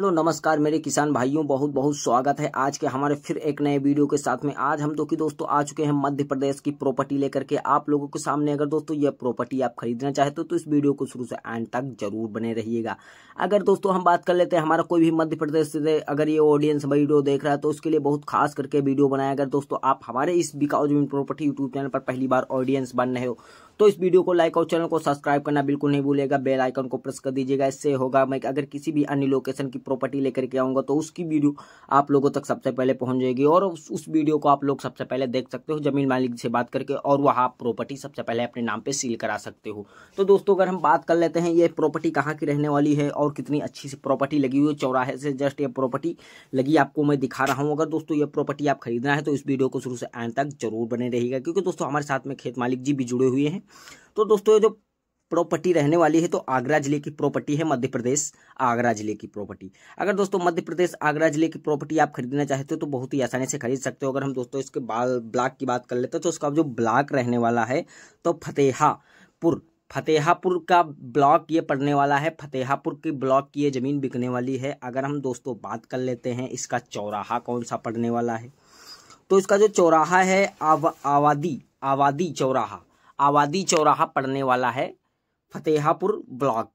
hello नमस्कार मेरे किसान भाइयों बहुत बहुत स्वागत है आज के हमारे फिर एक नए वीडियो के साथ में आज हम तो कि दोस्तों आ चुके हैं मध्य प्रदेश की प्रॉपर्टी लेकर के आप लोगों के सामने अगर दोस्तों ये प्रॉपर्टी आप खरीदना चाहते हो तो इस वीडियो को शुरू से एंड तक जरूर बने रहिएगा अगर दोस्तों हम बात कर लेते हैं हमारा कोई भी मध्य प्रदेश से अगर ये ऑडियंस वीडियो देख रहा है तो उसके लिए बहुत खास करके वीडियो बनाया अगर दोस्तों आप हमारे इस बिकाउ जमीन प्रॉपर्टी यूट्यूब चैनल पर पहली बार ऑडियंस बन रहे हो तो इस वीडियो को लाइक और चैनल को सब्सक्राइब करना बिल्कुल नहीं भूलेगा बेल आइकन को प्रेस कर दीजिएगा इससे होगा मैं अगर किसी भी अन्य लोकेशन की प्रॉपर्टी लेकर के आऊँगा तो उसकी वीडियो आप लोगों तक सबसे पहले पहुँच जाएगी और उस वीडियो को आप लोग सबसे पहले देख सकते हो जमीन मालिक से बात करके और वहाँ प्रॉपर्टी सबसे पहले अपने नाम पर सील करा सकते हो तो दोस्तों अगर हम बात कर लेते हैं ये प्रॉपर्टी कहाँ की रहने वाली है और कितनी अच्छी सी प्रॉपर्टी लगी हुई है चौराहे से जस्ट ये प्रॉपर्टी लगी आपको मैं दिखा रहा हूँ अगर दोस्तों ये प्रॉपर्टी आप खरीदना है तो इस वीडियो को शुरू से एंड तक जरूर बने रहेगा क्योंकि दोस्तों हमारे साथ में खेत मालिक जी भी जुड़े हुए हैं तो दोस्तों ये जो प्रॉपर्टी रहने वाली है तो आगरा जिले की प्रॉपर्टी है मध्य प्रदेश आगरा जिले की प्रॉपर्टी अगर दोस्तों मध्य प्रदेश आगरा जिले की प्रॉपर्टी आप खरीदना चाहते हो तो बहुत ही आसानी से खरीद सकते हो अगर हम दोस्तों इसके बाल ब्लॉक की बात कर लेते हैं तो उसका जो ब्लॉक रहने वाला है तो फतेहापुर फतेहापुर का ब्लॉक ये पड़ने वाला है फतेहापुर की ब्लॉक की ये ज़मीन बिकने वाली है अगर हम दोस्तों बात कर लेते हैं इसका चौराहा कौन सा पड़ने वाला है तो इसका जो चौराहा है आबादी आवादी आवादी चौराहा आबादी चौराहा पड़ने वाला है फतेहापुर ब्लॉक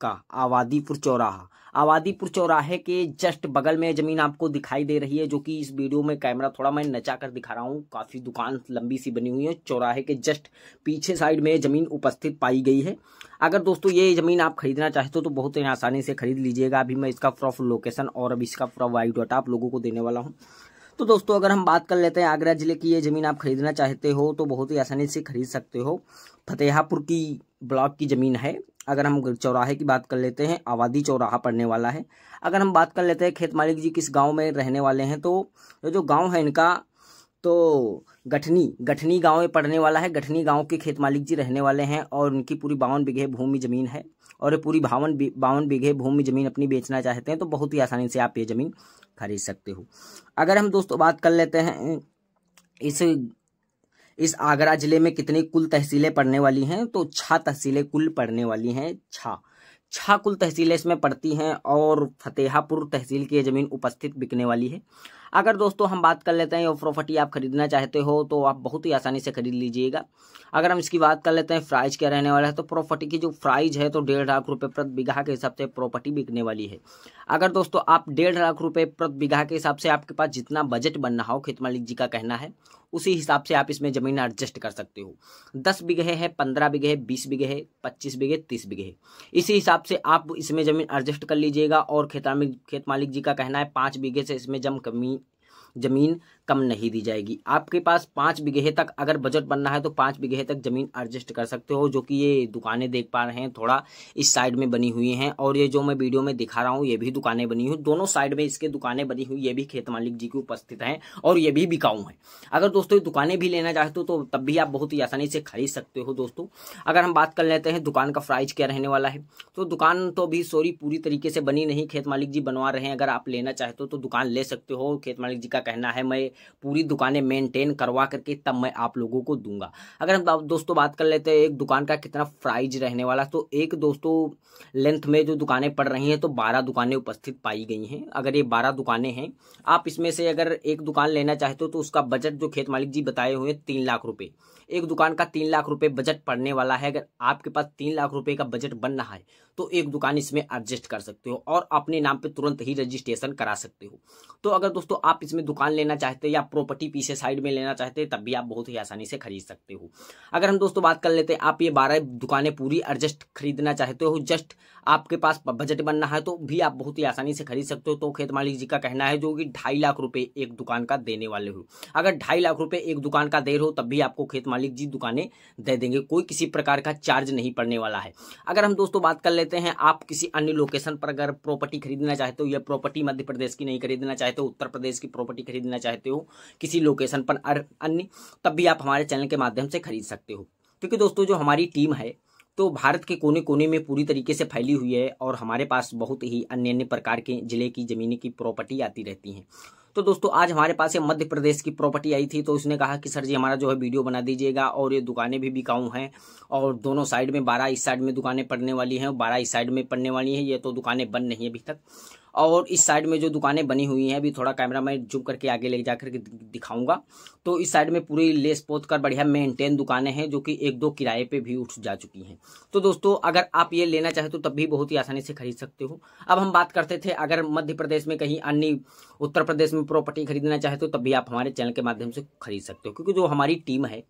का आबादीपुर चौराहा आबादीपुर चौराहे के जस्ट बगल में ज़मीन आपको दिखाई दे रही है जो कि इस वीडियो में कैमरा थोड़ा मैं नचा कर दिखा रहा हूँ काफ़ी दुकान लंबी सी बनी हुई है चौराहे के जस्ट पीछे साइड में ज़मीन उपस्थित पाई गई है अगर दोस्तों ये ज़मीन आप खरीदना चाहते हो तो बहुत ही आसानी से खरीद लीजिएगा अभी मैं इसका प्रॉफ लोकेशन और अभी इसका प्रॉफ वाइट आप लोगों को देने वाला हूँ तो दोस्तों अगर हम बात कर लेते हैं आगरा जिले की ये ज़मीन आप खरीदना चाहते हो तो बहुत ही आसानी से खरीद सकते हो फतेहापुर की ब्लॉक की ज़मीन है अगर हम चौराहे की बात कर लेते हैं आबादी चौराहा पड़ने वाला है अगर हम बात कर लेते हैं खेत मालिक जी किस गांव में रहने वाले हैं तो जो गांव है इनका तो गठनी गठनी गांव में पड़ने वाला है गठनी गांव के खेत मालिक जी रहने वाले हैं और उनकी पूरी बावन बीघे भूमि ज़मीन है और ये पूरी बावन बावन बीघे भूमि ज़मीन अपनी बेचना चाहते हैं तो बहुत ही आसानी से आप ये ज़मीन खरीद सकते हो अगर हम दोस्तों बात कर लेते हैं इस इस आगरा जिले में कितनी कुल तहसीलें पड़ने वाली हैं तो छा तहसीलें कुल पड़ने वाली हैं छा छा कुल तहसीलें इसमें पड़ती हैं और फतेहापुर तहसील की ये ज़मीन उपस्थित बिकने वाली है अगर दोस्तों हम बात कर लेते हैं ये प्रॉपर्टी आप खरीदना चाहते हो तो आप बहुत ही आसानी से खरीद लीजिएगा अगर हम इसकी बात कर लेते हैं प्राइज क्या रहने वाला है तो प्रॉपर्टी की जो प्राइज है तो डेढ़ लाख रुपये प्रति बीघा के हिसाब से प्रॉपर्टी बिकने वाली है अगर दोस्तों आप डेढ़ लाख रुपये प्रति बीघा के हिसाब से आपके पास जितना बजट बन रहा हो खेत मालिक जी का कहना है उसी हिसाब से आप इसमें ज़मीन एडजस्ट कर सकते हो दस बीघे है पंद्रह बीघे बीस बीघे है पच्चीस बीघे तीस बीघे इसी हिसाब से आप इसमें ज़मीन एडजस्ट कर लीजिएगा और खेत खेत मालिक जी का कहना है पाँच बीघे से इसमें जम कमी ज़मीन कम नहीं दी जाएगी आपके पास पाँच बीघे तक अगर बजट बनना है तो पाँच बीघे तक ज़मीन एडजस्ट कर सकते हो जो कि ये दुकानें देख पा रहे हैं थोड़ा इस साइड में बनी हुई हैं और ये जो मैं वीडियो में दिखा रहा हूँ ये भी दुकानें बनी हुई दोनों साइड में इसके दुकानें बनी हुई ये भी खेत मालिक जी की उपस्थित हैं और ये भी बिकाऊ है अगर दोस्तों ये दुकानें भी लेना चाहते हो तो तब भी आप बहुत ही आसानी से खरीद सकते हो दोस्तों अगर हम बात कर लेते हैं दुकान का प्राइस क्या रहने वाला है तो दुकान तो भी सॉरी पूरी तरीके से बनी नहीं खेत मालिक जी बनवा रहे हैं अगर आप लेना चाहते हो तो दुकान ले सकते हो खेत मालिक जी का कहना है मैं पूरी दुकानें मेंटेन करवा करके तब मैं आप लोगों को दूंगा अगर हम दोस्तों बात कर लेते हैं एक दुकान का कितना प्राइज रहने वाला तो एक दोस्तों लेंथ में जो दुकानें पड़ रही हैं तो बारह दुकानें उपस्थित पाई गई हैं अगर ये बारह दुकानें हैं आप इसमें से अगर एक दुकान लेना चाहते हो तो उसका बजट जो खेत मालिक जी बताए हुए तीन लाख रुपये एक दुकान का तीन लाख रुपये बजट पड़ने वाला है अगर आपके पास तीन लाख रुपये का बजट बन रहा है तो एक दुकान इसमें एडजस्ट कर सकते हो और अपने नाम पे तुरंत ही रजिस्ट्रेशन करा सकते हो तो अगर दोस्तों आप इसमें दुकान लेना चाहते चाहते या प्रॉपर्टी पीछे साइड में लेना चाहते तब भी आप बहुत ही आसानी से खरीद सकते हो अगर हम दोस्तों बात कर लेते हैं आप ये बारह दुकानें पूरी एडजस्ट खरीदना चाहते हो जस्ट आपके पास बजट बनना है तो भी आप बहुत ही आसानी से खरीद सकते हो तो खेत मालिक जी का कहना है जो कि ढाई लाख रुपये एक दुकान का देने वाले हो अगर ढाई लाख रुपये एक दुकान का दे रहे हो तब भी आपको खेत मालिक जी दुकानें दे देंगे कोई किसी प्रकार का चार्ज नहीं पड़ने वाला है अगर हम दोस्तों बात कर लेते हैं आप किसी अन्य लोकेशन पर अगर प्रॉपर्टी खरीदना चाहते हो या प्रॉपर्टी मध्य प्रदेश की नहीं खरीदना चाहते हो उत्तर प्रदेश की प्रॉपर्टी खरीदना चाहते हो सकते हो किसी लोकेशन पर अन्य तब भी आप हमारे चैनल के माध्यम से खरीद सकते हो क्योंकि दोस्तों जो हमारी टीम है तो भारत के कोने कोने में पूरी तरीके से फैली हुई है और हमारे पास बहुत ही अन्य अन्य प्रकार के ज़िले की जमीन की प्रॉपर्टी आती रहती हैं तो दोस्तों आज हमारे पास ये मध्य प्रदेश की प्रॉपर्टी आई थी तो उसने कहा कि सर जी हमारा जो है वीडियो बना दीजिएगा और ये दुकानें भी बिकाऊ हैं और दोनों साइड में बारह इस साइड में दुकानें पड़ने वाली हैं और बारह इस साइड में पड़ने वाली हैं ये तो दुकानें बंद नहीं है अभी तक और इस साइड में जो दुकानें बनी हुई हैं अभी थोड़ा कैमरा मैं जूम करके आगे ले जा करके दिखाऊंगा तो इस साइड में पूरी लेस पोत कर बढ़िया मेंटेन दुकानें हैं जो कि एक दो किराए पे भी उठ जा चुकी हैं तो दोस्तों अगर आप ये लेना चाहे तो तब भी बहुत ही आसानी से खरीद सकते हो अब हम बात करते थे अगर मध्य प्रदेश में कहीं अन्य उत्तर प्रदेश में प्रॉपर्टी खरीदना चाहे तो तब भी आप हमारे चैनल के माध्यम से खरीद सकते हो क्योंकि जो हमारी टीम है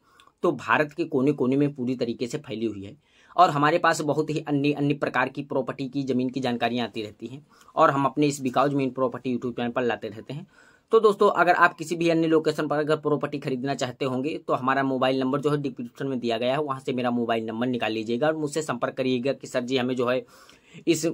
तो भारत के कोने कोने में पूरी तरीके से फैली हुई है और हमारे पास बहुत ही अन्य अन्य प्रकार की प्रॉपर्टी की ज़मीन की जानकारियाँ आती रहती हैं और हम अपने इस बिकाऊ जमीन प्रॉपर्टी यूट्यूब चैनल पर लाते रहते हैं तो दोस्तों अगर आप किसी भी अन्य लोकेशन पर अगर प्रॉपर्टी खरीदना चाहते होंगे तो हमारा मोबाइल नंबर जो है डिस्क्रिप्शन में दिया गया है वहाँ से मेरा मोबाइल नंबर निकाल लीजिएगा और मुझसे संपर्क करिएगा कि सर जी हमें जो है इस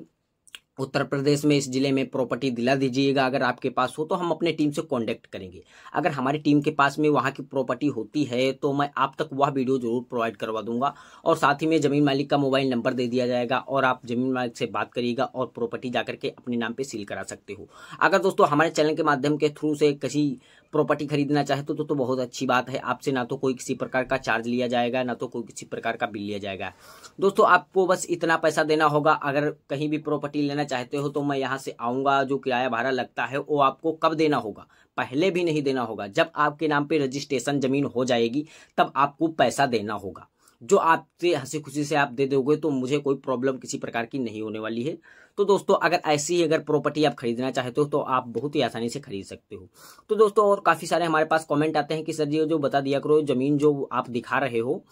उत्तर प्रदेश में इस जिले में प्रॉपर्टी दिला दीजिएगा अगर आपके पास हो तो हम अपने टीम से कांटेक्ट करेंगे अगर हमारी टीम के पास में वहाँ की प्रॉपर्टी होती है तो मैं आप तक वह वीडियो जरूर प्रोवाइड करवा दूंगा और साथ ही में ज़मीन मालिक का मोबाइल नंबर दे दिया जाएगा और आप ज़मीन मालिक से बात करिएगा और प्रॉपर्टी जा के अपने नाम पर सील करा सकते हो अगर दोस्तों हमारे चैनल के माध्यम के थ्रू से किसी प्रॉपर्टी खरीदना चाहते हो तो, तो, तो बहुत अच्छी बात है आपसे ना तो कोई किसी प्रकार का चार्ज लिया जाएगा ना तो कोई किसी प्रकार का बिल लिया जाएगा दोस्तों आपको बस इतना पैसा देना होगा अगर कहीं भी प्रॉपर्टी लेना चाहते हो तो मैं यहाँ से आऊँगा जो किराया भाड़ा लगता है वो आपको कब देना होगा पहले भी नहीं देना होगा जब आपके नाम पर रजिस्ट्रेशन जमीन हो जाएगी तब आपको पैसा देना होगा जो आपसे हंसी खुशी से आप दे दोगे तो मुझे कोई प्रॉब्लम किसी प्रकार की नहीं होने वाली है तो दोस्तों अगर ऐसी ही अगर प्रॉपर्टी आप खरीदना चाहते हो तो आप बहुत ही आसानी से खरीद सकते हो तो दोस्तों और काफ़ी सारे हमारे पास कॉमेंट आते हैं कि सर जी जो बता दिया करो ज़मीन जो आप दिखा रहे हो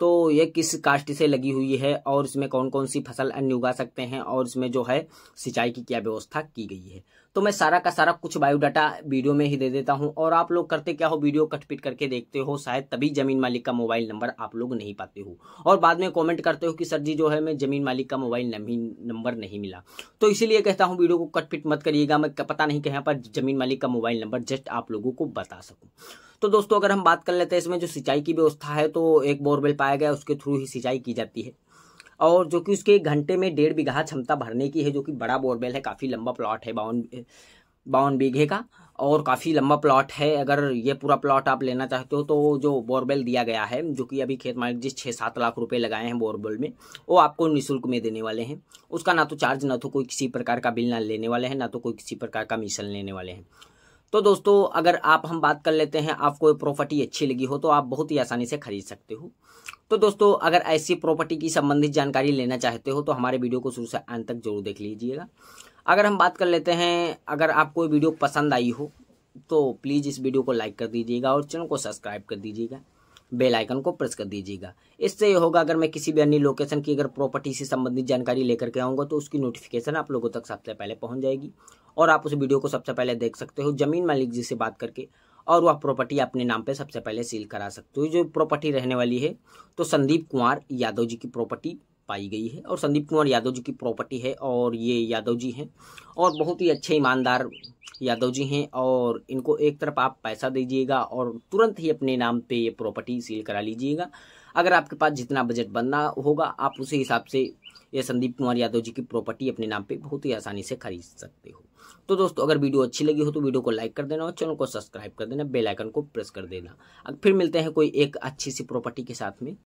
तो ये किस कास्ट से लगी हुई है और इसमें कौन कौन सी फसल अन्य उगा सकते हैं और इसमें जो है सिंचाई की क्या व्यवस्था की गई है तो मैं सारा का सारा कुछ बायोडाटा वीडियो में ही दे देता हूं और आप लोग करते क्या हो वीडियो कटपिट करके देखते हो शायद तभी जमीन मालिक का मोबाइल नंबर आप लोग नहीं पाते हो और बाद में कॉमेंट करते हो कि सर जी जो है मैं जमीन मालिक का मोबाइल नंबर नहीं मिला तो इसीलिए कहता हूँ वीडियो को कटपिट मत करिएगा मैं पता नहीं कहीं पर जमीन मालिक का मोबाइल नंबर जस्ट आप लोगों को बता सकूँ तो दोस्तों अगर हम बात कर लेते हैं इसमें जो सिंचाई की व्यवस्था है तो एक बोरवेल पाया गया उसके थ्रू ही सिंचाई की जाती है और जो कि उसके घंटे में डेढ़ बीघा क्षमता भरने की है जो कि बड़ा बोरवेल है काफ़ी लंबा प्लॉट है बावन बावन बीघे का और काफ़ी लंबा प्लॉट है अगर ये पूरा प्लॉट आप लेना चाहते हो तो जो बोरवेल दिया गया है जो कि अभी खेत मालिक जिस छः सात लाख रुपए लगाए हैं बोरवेल में वो आपको निःशुल्क में देने वाले हैं उसका ना तो चार्ज ना तो कोई किसी प्रकार का बिल ना लेने वाले हैं ना तो कोई किसी प्रकार का मिशन लेने वाले हैं तो दोस्तों अगर आप हम बात कर लेते हैं आपको प्रॉपर्टी अच्छी लगी हो तो आप बहुत ही आसानी से खरीद सकते हो तो दोस्तों अगर ऐसी प्रॉपर्टी की संबंधित जानकारी लेना चाहते हो तो हमारे वीडियो को शुरू से अंत तक जरूर देख लीजिएगा अगर हम बात कर लेते हैं अगर आपको वीडियो पसंद आई हो तो प्लीज़ इस वीडियो को लाइक कर दीजिएगा और चैनल को सब्सक्राइब कर दीजिएगा बेल आइकन को प्रेस कर दीजिएगा इससे ये होगा अगर मैं किसी भी अन्य लोकेशन की अगर प्रॉपर्टी से संबंधित जानकारी लेकर के आऊँगा तो उसकी नोटिफिकेशन आप लोगों तक सबसे पहले पहुँच जाएगी और आप उस वीडियो को सबसे पहले देख सकते हो जमीन मालिक जी से बात करके और वह प्रॉपर्टी अपने नाम पे सबसे पहले सील करा सकते हो जो प्रॉपर्टी रहने वाली है तो संदीप कुमार यादव जी की प्रॉपर्टी पाई गई है और संदीप कुमार यादव जी की प्रॉपर्टी है और ये यादव जी हैं और बहुत ही अच्छे ईमानदार यादव जी हैं और इनको एक तरफ आप पैसा दीजिएगा और तुरंत ही अपने नाम पे ये प्रॉपर्टी सील करा लीजिएगा अगर आपके पास जितना बजट बनना होगा आप उसी हिसाब से ये संदीप कुमार यादव जी की प्रॉपर्टी अपने नाम पे बहुत ही आसानी से खरीद सकते हो तो दोस्तों अगर वीडियो अच्छी लगी हो तो वीडियो को लाइक कर देना और चैनल को सब्सक्राइब कर देना बेलाइकन को प्रेस कर देना फिर मिलते हैं कोई एक अच्छी सी प्रॉपर्टी के साथ में